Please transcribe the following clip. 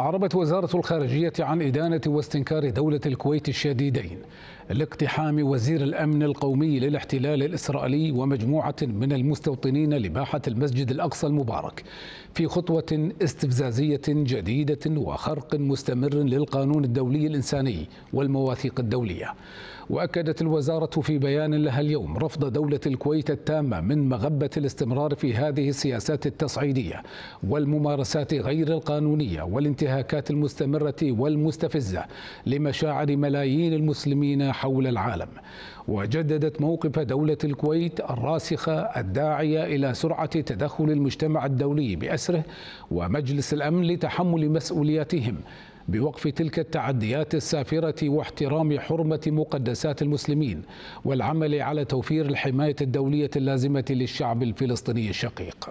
أعربت وزارة الخارجية عن إدانة واستنكار دولة الكويت الشديدين لاقتحام وزير الأمن القومي للاحتلال الإسرائيلي ومجموعة من المستوطنين لباحة المسجد الأقصى المبارك في خطوة استفزازية جديدة وخرق مستمر للقانون الدولي الإنساني والمواثيق الدولية وأكدت الوزارة في بيان لها اليوم رفض دولة الكويت التامة من مغبة الاستمرار في هذه السياسات التصعيدية والممارسات غير القانونية والانتهاء الانتهاكات المستمرة والمستفزة لمشاعر ملايين المسلمين حول العالم وجددت موقف دولة الكويت الراسخة الداعية إلى سرعة تدخل المجتمع الدولي بأسره ومجلس الأمن لتحمل مسؤولياتهم بوقف تلك التعديات السافرة واحترام حرمة مقدسات المسلمين والعمل على توفير الحماية الدولية اللازمة للشعب الفلسطيني الشقيق